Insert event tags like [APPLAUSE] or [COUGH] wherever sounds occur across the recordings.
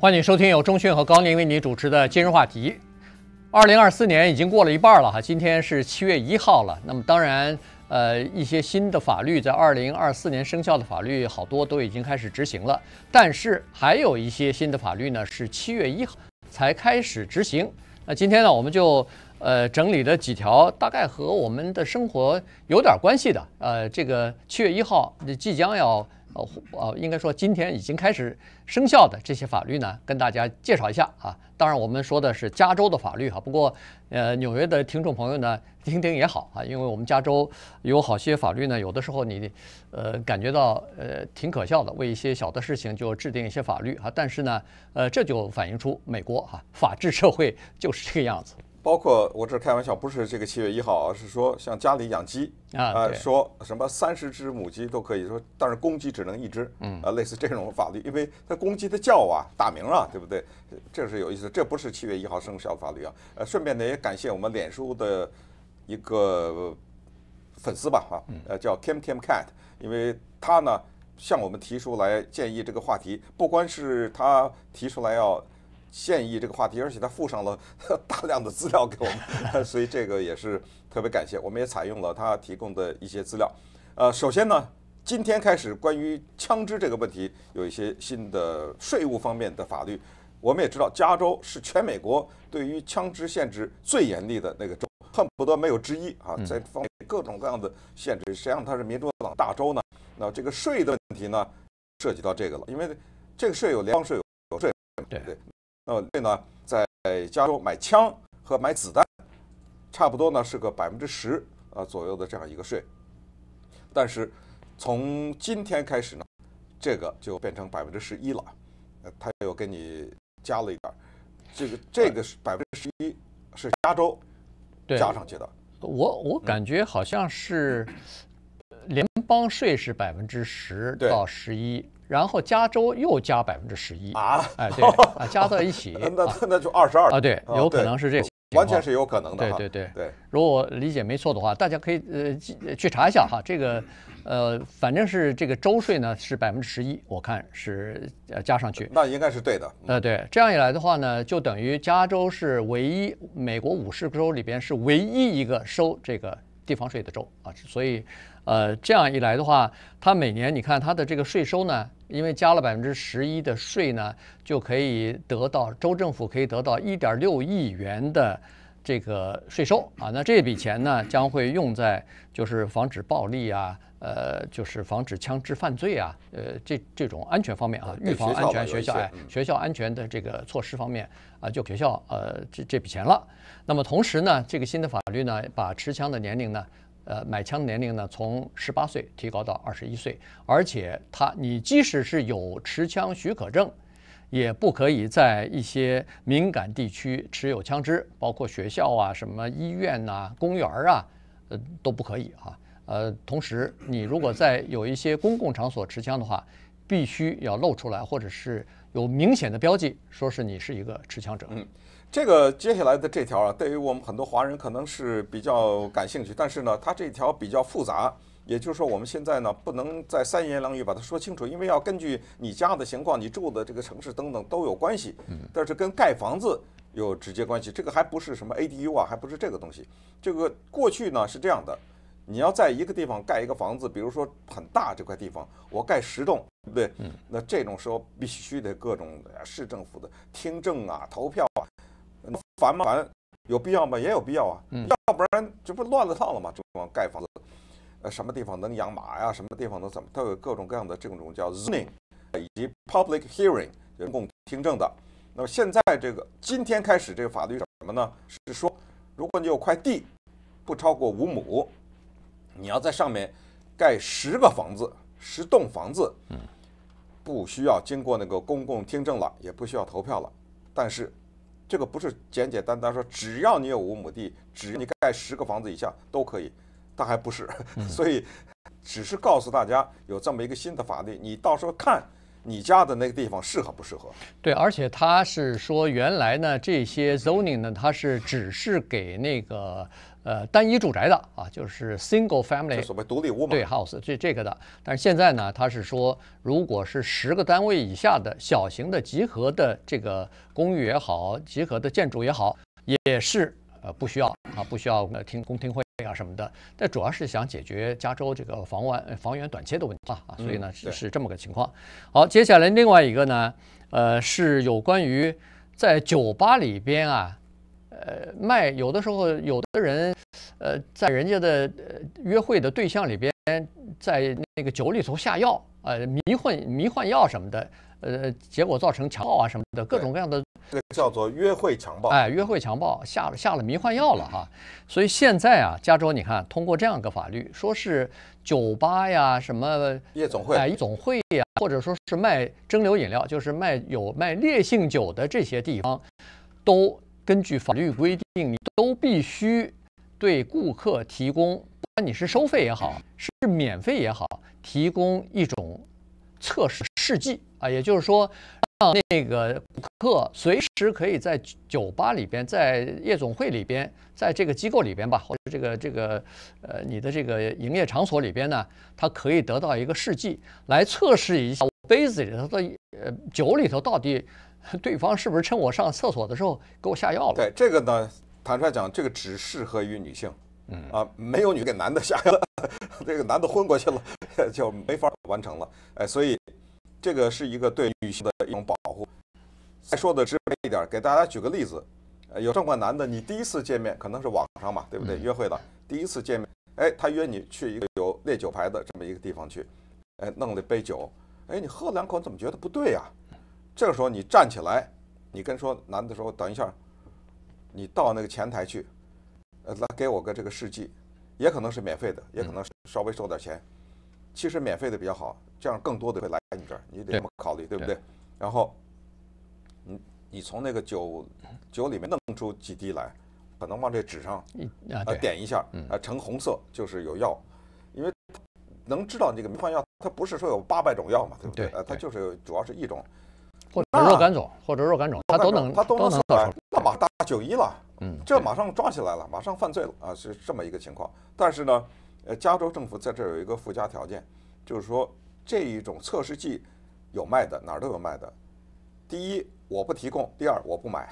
欢迎收听由中讯和高宁为你主持的今日话题。二零二四年已经过了一半了哈，今天是七月一号了。那么当然，呃，一些新的法律在二零二四年生效的法律好多都已经开始执行了，但是还有一些新的法律呢是七月一号才开始执行。那今天呢，我们就呃整理了几条大概和我们的生活有点关系的，呃，这个七月一号即将要。呃，呃，应该说今天已经开始生效的这些法律呢，跟大家介绍一下啊。当然，我们说的是加州的法律哈。不过，呃，纽约的听众朋友呢，听听也好啊。因为我们加州有好些法律呢，有的时候你，呃，感觉到呃挺可笑的，为一些小的事情就制定一些法律啊。但是呢，呃，这就反映出美国哈法治社会就是这个样子。包括我这开玩笑，不是这个七月一号啊，是说像家里养鸡啊，说什么三十只母鸡都可以说，但是公鸡只能一只，啊，类似这种法律，因为它公鸡的叫啊，打鸣啊，对不对？这是有意思，这不是七月一号生效的法律啊。呃，顺便呢也感谢我们脸书的一个粉丝吧，哈，呃叫 Kim Kim Cat，因为他呢向我们提出来建议这个话题，不光是他提出来要。现役这个话题，而且他附上了 [LAUGHS] 大量的资料给我们，[LAUGHS] 所以这个也是特别感谢。我们也采用了他提供的一些资料。呃，首先呢，今天开始关于枪支这个问题有一些新的税务方面的法律。我们也知道，加州是全美国对于枪支限制最严厉的那个州，恨不得没有之一啊，在放各种各样的限制。实际上它是民主党大州呢。那这个税的问题呢，涉及到这个了，因为这个税有联邦税，有税，对对。呃，税呢，在加州买枪和买子弹，差不多呢是个百分之十呃左右的这样一个税。但是从今天开始呢，这个就变成百分之十一了，呃，他又给你加了一点。这个这个是百分之十一，是加州加上去的。我我感觉好像是联邦税是百分之十到十一。然后加州又加百分之十一啊，哎，对，加在一起，[LAUGHS] 那那就二十二啊，对，有可能是这个，完全是有可能的，对对对。如果我理解没错的话，大家可以呃去查一下哈，这个呃，反正是这个州税呢是百分之十一，我看是呃加上去，那应该是对的，呃对，这样一来的话呢，就等于加州是唯一美国五十州里边是唯一一个收这个。地方税的州啊，所以，呃，这样一来的话，它每年你看它的这个税收呢，因为加了百分之十一的税呢，就可以得到州政府可以得到一点六亿元的。这个税收啊，那这笔钱呢将会用在就是防止暴力啊，呃，就是防止枪支犯罪啊，呃，这这种安全方面啊，预防安全学校、学校安全的这个措施方面啊，就学校呃这这笔钱了。那么同时呢，这个新的法律呢，把持枪的年龄呢，呃，买枪的年龄呢，从十八岁提高到二十一岁，而且他你即使是有持枪许可证。也不可以在一些敏感地区持有枪支，包括学校啊、什么医院呐、公园啊，呃都不可以哈。呃，同时你如果在有一些公共场所持枪的话，必须要露出来，或者是有明显的标记，说是你是一个持枪者。嗯，这个接下来的这条啊，对于我们很多华人可能是比较感兴趣，但是呢，它这条比较复杂。也就是说，我们现在呢，不能在三言两语把它说清楚，因为要根据你家的情况、你住的这个城市等等都有关系。嗯。但是跟盖房子有直接关系，这个还不是什么 A D U 啊，还不是这个东西。这个过去呢是这样的，你要在一个地方盖一个房子，比如说很大这块地方，我盖十栋，对不对？嗯。那这种时候必须得各种市政府的听证啊、投票啊，烦吗？烦，有必要吗？也有必要啊，要不然这不乱了套了吗？这光盖房子。呃，什么地方能养马呀？什么地方能怎么都有各种各样的这种叫 zoning，以及 public hearing 公共听证的。那么现在这个今天开始这个法律是什么呢？是说如果你有块地不超过五亩，你要在上面盖十个房子，十栋房子，嗯，不需要经过那个公共听证了，也不需要投票了。但是这个不是简简单单说，只要你有五亩地，只要你盖十个房子以下都可以。他还不是，[LAUGHS] 所以只是告诉大家有这么一个新的法律，你到时候看你家的那个地方适合不适合。对，而且他是说原来呢，这些 zoning 呢，它是只是给那个呃单一住宅的啊，就是 single family，所谓独立屋嘛。对，house 这这个的。但是现在呢，他是说，如果是十个单位以下的小型的集合的这个公寓也好，集合的建筑也好，也是呃不需要啊，不需要呃听公听会。啊什么的，但主要是想解决加州这个房源房源短缺的问题啊，所以呢是这么个情况。好，接下来另外一个呢，呃，是有关于在酒吧里边啊，呃，卖有的时候有的人，呃，在人家的约会的对象里边，在那个酒里头下药，呃，迷幻迷幻药什么的，呃，结果造成强暴啊什么的各种各样的。这个叫做约会强暴，哎，约会强暴下了下了迷幻药了哈，所以现在啊，加州你看通过这样一个法律，说是酒吧呀什么夜总会、夜总会呀，或者说是卖蒸馏饮料，就是卖有卖烈性酒的这些地方，都根据法律规定，都必须对顾客提供，不管你是收费也好，是免费也好，提供一种测试试剂啊，也就是说。那个顾客随时可以在酒吧里边，在夜总会里边，在这个机构里边吧，或者这个这个呃，你的这个营业场所里边呢，他可以得到一个试剂来测试一下杯子里头的呃酒里头到底对方是不是趁我上厕所的时候给我下药了。对这个呢，坦率讲，这个只适合于女性，嗯啊，没有女给男的下药，[LAUGHS] 这个男的昏过去了 [LAUGHS] 就没法完成了。哎，所以。这个是一个对女性的一种保护。再说的直白一点，给大家举个例子，呃，有这么个男的，你第一次见面可能是网上嘛，对不对？约会的第一次见面，哎，他约你去一个有烈酒牌的这么一个地方去，哎，弄了一杯酒，哎，你喝了两口，怎么觉得不对呀？这个时候你站起来，你跟说男的说，等一下，你到那个前台去，呃，来给我个这个试剂，也可能是免费的，也可能是稍微收点钱。其实免费的比较好，这样更多的会来你这儿，你得这么考虑，对不对？然后，你你从那个酒酒里面弄出几滴来，可能往这纸上啊点一下，啊成红色就是有药，因为能知道这个迷幻药，它不是说有八百种药嘛，对不对？呃，它就是主要是一种，或者若干种或者若干种，它都能它都能出来。那马大九一了，嗯，这马上抓起来了，马上犯罪了啊，是这么一个情况，但是呢。呃，加州政府在这儿有一个附加条件，就是说这一种测试剂有卖的，哪儿都有卖的。第一，我不提供；第二，我不买。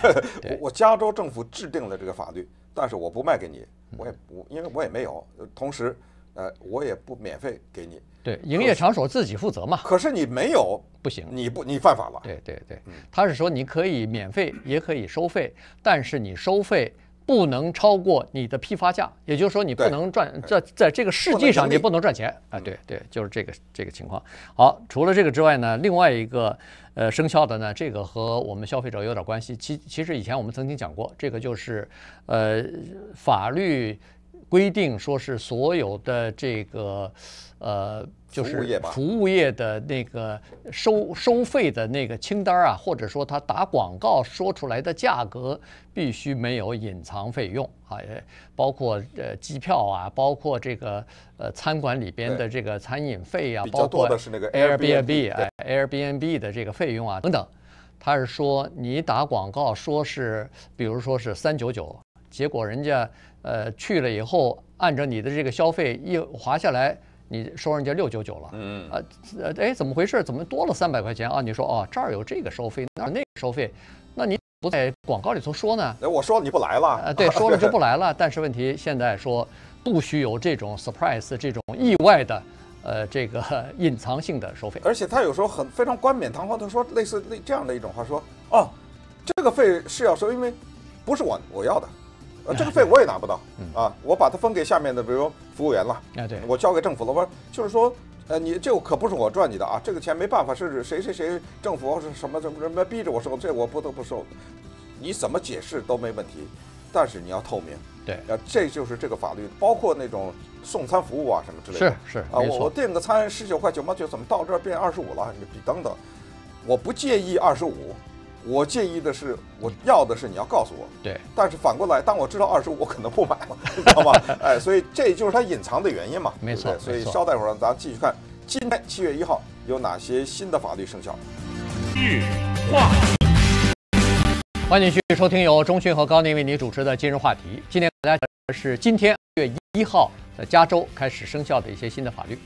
[LAUGHS] 我加州政府制定了这个法律，但是我不卖给你，我也不，因为我也没有。同时，呃，我也不免费给你。对，营业场所自己负责嘛。可是你没有，不行，你不你犯法了。对对对，他是说你可以免费，也可以收费，但是你收费。不能超过你的批发价，也就是说你不能赚，在在这个世界上你不能赚钱啊！对对，就是这个这个情况。好，除了这个之外呢，另外一个呃生效的呢，这个和我们消费者有点关系。其其实以前我们曾经讲过，这个就是呃法律。规定说是所有的这个，呃，就是服务业的那个收收费的那个清单啊，或者说他打广告说出来的价格必须没有隐藏费用啊，包括呃机票啊，包括这个呃餐馆里边的这个餐饮费啊，包括的是那个 Airbnb，Airbnb 的这个费用啊等等，他是说你打广告说是，比如说是三九九。结果人家，呃，去了以后，按照你的这个消费一划下来，你收人家六九九了。嗯。啊，呃，哎，怎么回事？怎么多了三百块钱啊？你说，哦，这儿有这个收费，那那收费，那你不在广告里头说呢？我说你不来了。呃，对，说了就不来了。但是问题现在说，不许有这种 surprise，这种意外的，呃，这个 [LAUGHS] 隐藏性的收费。而且他有时候很非常冠冕堂皇他说，类似那这样的一种话说，哦，这个费是要收，因为不是我我要的。呃，这个费我也拿不到，啊，我把它分给下面的，比如服务员了，哎，对，我交给政府了，我就是说，呃，你这可不是我赚你的啊，这个钱没办法，是谁谁谁政府是什么什么什么逼着我收，这我不得不收，你怎么解释都没问题，但是你要透明，对，啊，这就是这个法律，包括那种送餐服务啊什么之类的，是是啊，我我订个餐十九块九毛九，怎么到这儿变二十五了？你等等，我不介意二十五。我介意的是，我要的是你要告诉我。对，但是反过来，当我知道二十五，我可能不买了，[LAUGHS] 知道吗？哎，所以这就是它隐藏的原因嘛。没错，所以稍待会儿，让咱继续看今天七月一号有哪些新的法律生效。日化，欢迎继续收听由钟讯和高宁为您主持的今日话题。今天大家讲的是今天月一号在加州开始生效的一些新的法律。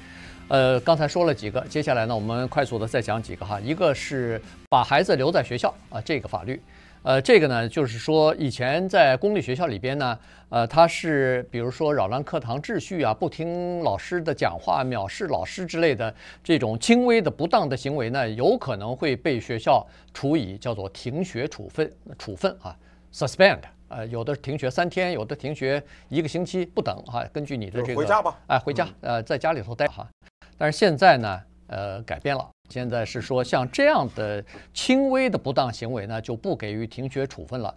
呃，刚才说了几个，接下来呢，我们快速的再讲几个哈。一个是把孩子留在学校啊，这个法律，呃，这个呢，就是说以前在公立学校里边呢，呃，他是比如说扰乱课堂秩序啊，不听老师的讲话，藐视老师之类的这种轻微的不当的行为呢，有可能会被学校处以叫做停学处分处分啊，suspend，呃，有的停学三天，有的停学一个星期不等哈，根据你的这个，回家吧，哎，回家，呃，在家里头待哈。但是现在呢，呃，改变了。现在是说，像这样的轻微的不当行为呢，就不给予停学处分了。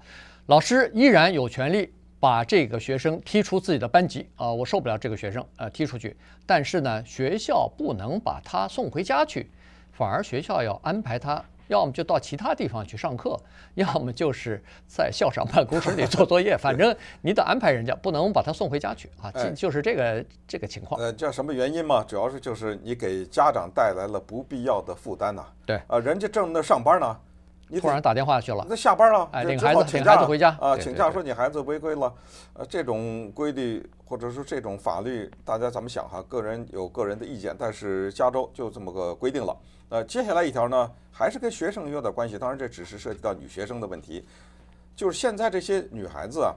老师依然有权利把这个学生踢出自己的班级啊，我受不了这个学生，呃，踢出去。但是呢，学校不能把他送回家去，反而学校要安排他。要么就到其他地方去上课，要么就是在校长办公室里做作业。[LAUGHS] 反正你得安排人家，不能把他送回家去啊。就是这个这个情况。呃，叫什么原因嘛？主要是就是你给家长带来了不必要的负担呐。对。啊，人家正在上班呢，你突然打电话去了，那下班了，哎，领孩子，请孩子回家啊，请假说你孩子违规了，呃，这种规定或者是这种法律，大家咱们想哈，个人有个人的意见，但是加州就这么个规定了。呃，接下来一条呢，还是跟学生有点关系。当然，这只是涉及到女学生的问题，就是现在这些女孩子啊，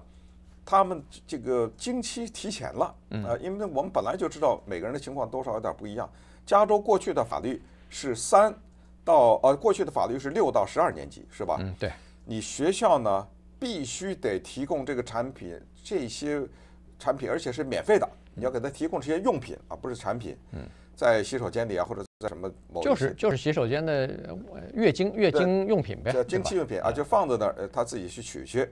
她们这个经期提前了。呃，因为我们本来就知道每个人的情况多少有点不一样。加州过去的法律是三到呃，过去的法律是六到十二年级，是吧？嗯，对。你学校呢，必须得提供这个产品，这些产品而且是免费的，你要给他提供这些用品啊，不是产品。嗯，在洗手间里啊，或者。在什么？就是就是洗手间的月经月经用品呗，经期用品啊，就放在那儿，他自己去取去。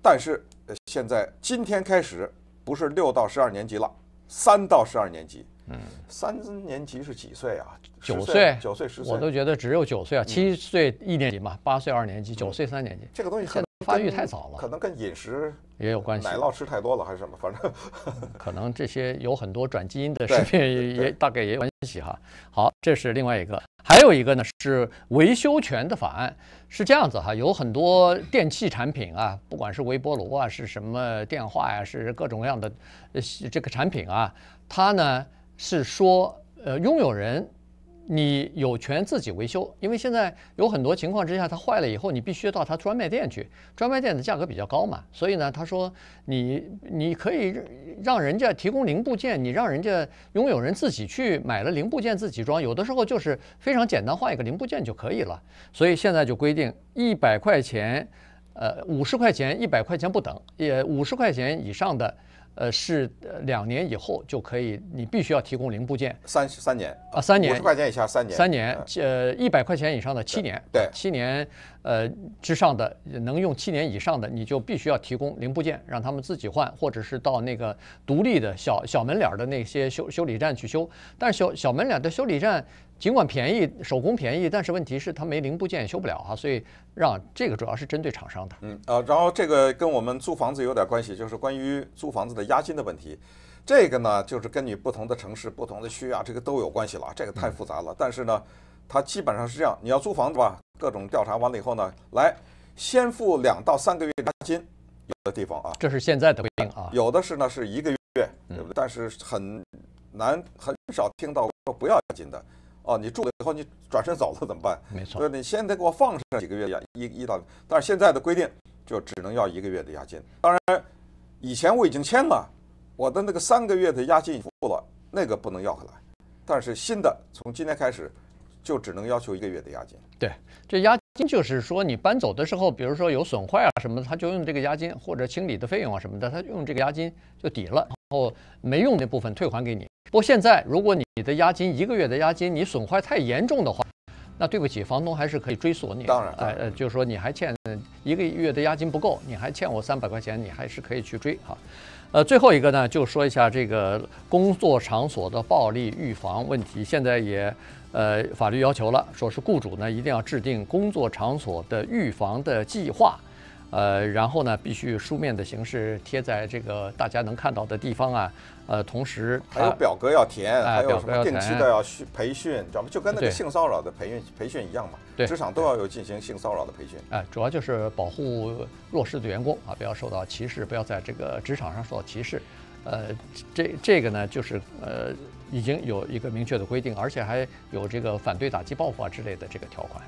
但是现在今天开始不是六到十二年级了，三到十二年级。嗯，三年级是几岁啊？九岁？九岁？十？我都觉得只有九岁啊，七岁一年级嘛，八岁二年级，九岁三年级。这个东西。很。发育太早了，可能跟饮食也有关系，奶酪吃太多了还是什么，反正 [LAUGHS] 可能这些有很多转基因的食品也大概也有关系哈。好，这是另外一个，还有一个呢是维修权的法案，是这样子哈，有很多电器产品啊，不管是微波炉啊，是什么电话呀，是各种各样的这个产品啊，它呢是说呃拥有人。你有权自己维修，因为现在有很多情况之下，它坏了以后，你必须到它专卖店去，专卖店的价格比较高嘛，所以呢，他说你你可以让人家提供零部件，你让人家拥有人自己去买了零部件自己装，有的时候就是非常简单，换一个零部件就可以了。所以现在就规定一百块钱，呃，五十块钱、一百块钱不等，也五十块钱以上的。呃，是两年以后就可以，你必须要提供零部件。三三年啊，三年五十块钱以下三年，三年呃一百块钱以上的七年，对七年呃之上的能用七年以上的，你就必须要提供零部件，让他们自己换，或者是到那个独立的小小门脸的那些修修理站去修。但是小小门脸的修理站。尽管便宜，手工便宜，但是问题是它没零部件修不了啊，所以让这个主要是针对厂商的。嗯啊，然后这个跟我们租房子有点关系，就是关于租房子的押金的问题。这个呢，就是跟你不同的城市、不同的区啊，这个都有关系了，这个太复杂了。但是呢，它基本上是这样，你要租房子吧，各种调查完了以后呢，来先付两到三个月押金。有的地方啊，这是现在的规定啊，有的是呢是一个月，对对？不但是很难很少听到说不要押金的。哦，你住了以后你转身走，了怎么办？没错，对，你先得给我放上几个月押一一到，但是现在的规定就只能要一个月的押金。当然，以前我已经签了，我的那个三个月的押金付了，那个不能要回来。但是新的从今天开始，就只能要求一个月的押金。对，这押金就是说你搬走的时候，比如说有损坏啊什么，他就用这个押金或者清理的费用啊什么的，他用这个押金就抵了，然后没用那部分退还给你。不过现在，如果你的押金一个月的押金你损坏太严重的话，那对不起，房东还是可以追索你。当然，呃，就是说你还欠一个月的押金不够，你还欠我三百块钱，你还是可以去追哈。呃，最后一个呢，就说一下这个工作场所的暴力预防问题。现在也，呃，法律要求了，说是雇主呢一定要制定工作场所的预防的计划。呃，然后呢，必须书面的形式贴在这个大家能看到的地方啊。呃，同时还有表格要填，还有什么定期的要训培训，知道吗？就跟那个性骚扰的培训培训一样嘛。对，职场都要有进行性骚扰的培训。哎，主要就是保护弱势的员工啊，不要受到歧视，不要在这个职场上受到歧视。呃，这这个呢，就是呃，已经有一个明确的规定，而且还有这个反对打击报复啊之类的这个条款。